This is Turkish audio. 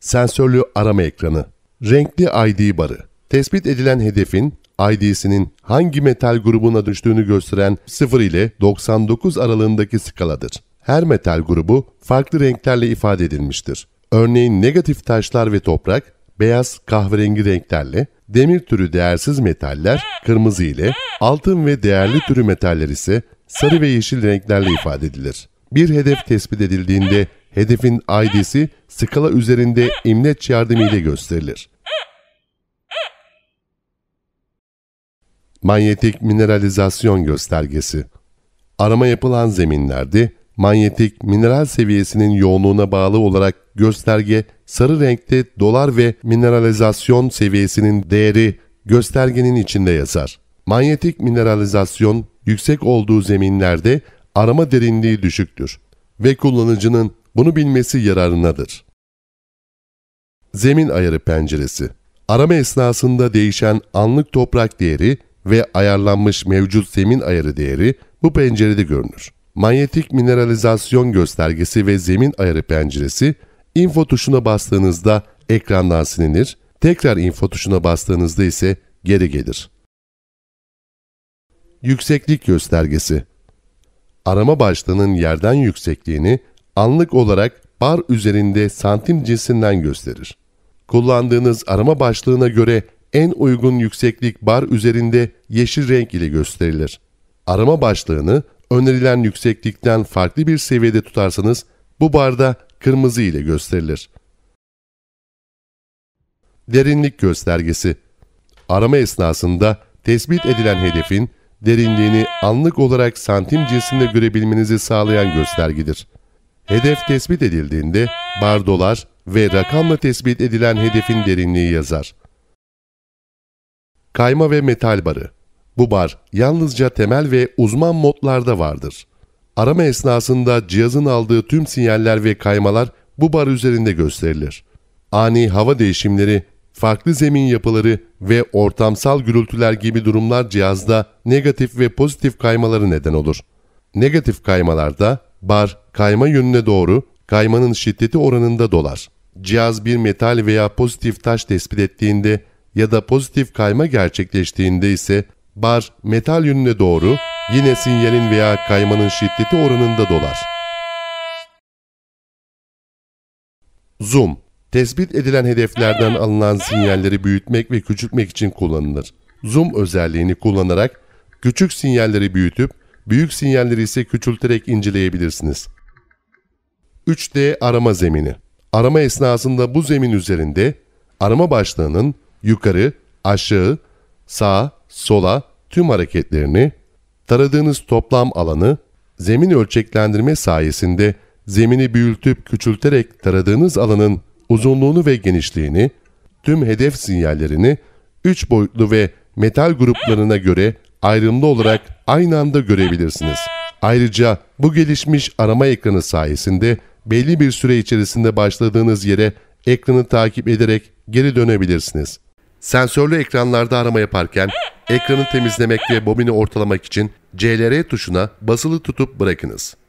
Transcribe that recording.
sensörlü arama ekranı, renkli ID barı, tespit edilen hedefin ID'sinin hangi metal grubuna düştüğünü gösteren 0 ile 99 aralığındaki skaladır. Her metal grubu farklı renklerle ifade edilmiştir. Örneğin negatif taşlar ve toprak beyaz kahverengi renklerle, demir türü değersiz metaller kırmızı ile, altın ve değerli türü metaller ise sarı ve yeşil renklerle ifade edilir. Bir hedef tespit edildiğinde hedefin ID'si skala üzerinde imleç yardımıyla gösterilir. Manyetik mineralizasyon göstergesi Arama yapılan zeminlerde manyetik mineral seviyesinin yoğunluğuna bağlı olarak gösterge sarı renkte dolar ve mineralizasyon seviyesinin değeri göstergenin içinde yazar. Manyetik mineralizasyon yüksek olduğu zeminlerde arama derinliği düşüktür ve kullanıcının bunu bilmesi yararınadır. Zemin ayarı penceresi Arama esnasında değişen anlık toprak değeri ve ayarlanmış mevcut zemin ayarı değeri bu pencerede görünür. Manyetik mineralizasyon göstergesi ve zemin ayarı penceresi info tuşuna bastığınızda ekrandan silinir, tekrar info tuşuna bastığınızda ise geri gelir. Yükseklik göstergesi Arama başlığının yerden yüksekliğini anlık olarak bar üzerinde santim cinsinden gösterir. Kullandığınız arama başlığına göre en uygun yükseklik bar üzerinde yeşil renk ile gösterilir. Arama başlığını önerilen yükseklikten farklı bir seviyede tutarsanız bu barda kırmızı ile gösterilir. Derinlik göstergesi Arama esnasında tespit edilen hedefin derinliğini anlık olarak santim cinsinde görebilmenizi sağlayan göstergidir. Hedef tespit edildiğinde bardolar ve rakamla tespit edilen hedefin derinliği yazar. Kayma ve metal barı. Bu bar yalnızca temel ve uzman modlarda vardır. Arama esnasında cihazın aldığı tüm sinyaller ve kaymalar bu bar üzerinde gösterilir. Ani hava değişimleri, farklı zemin yapıları ve ortamsal gürültüler gibi durumlar cihazda negatif ve pozitif kaymaları neden olur. Negatif kaymalarda bar kayma yönüne doğru kaymanın şiddeti oranında dolar. Cihaz bir metal veya pozitif taş tespit ettiğinde ya da pozitif kayma gerçekleştiğinde ise bar metal yönüne doğru yine sinyalin veya kaymanın şiddeti oranında dolar. Zoom Tespit edilen hedeflerden alınan sinyalleri büyütmek ve küçültmek için kullanılır. Zoom özelliğini kullanarak küçük sinyalleri büyütüp büyük sinyalleri ise küçülterek inceleyebilirsiniz. 3D arama zemini. Arama esnasında bu zemin üzerinde arama başlığının yukarı, aşağı, sağ, sola tüm hareketlerini, taradığınız toplam alanı, zemin ölçeklendirme sayesinde zemini büyültüp küçülterek taradığınız alanın uzunluğunu ve genişliğini, tüm hedef sinyallerini 3 boyutlu ve metal gruplarına göre ayrımlı olarak aynı anda görebilirsiniz. Ayrıca bu gelişmiş arama ekranı sayesinde belli bir süre içerisinde başladığınız yere ekranı takip ederek geri dönebilirsiniz. Sensörlü ekranlarda arama yaparken ekranı temizlemek ve bobini ortalamak için CLR tuşuna basılı tutup bırakınız.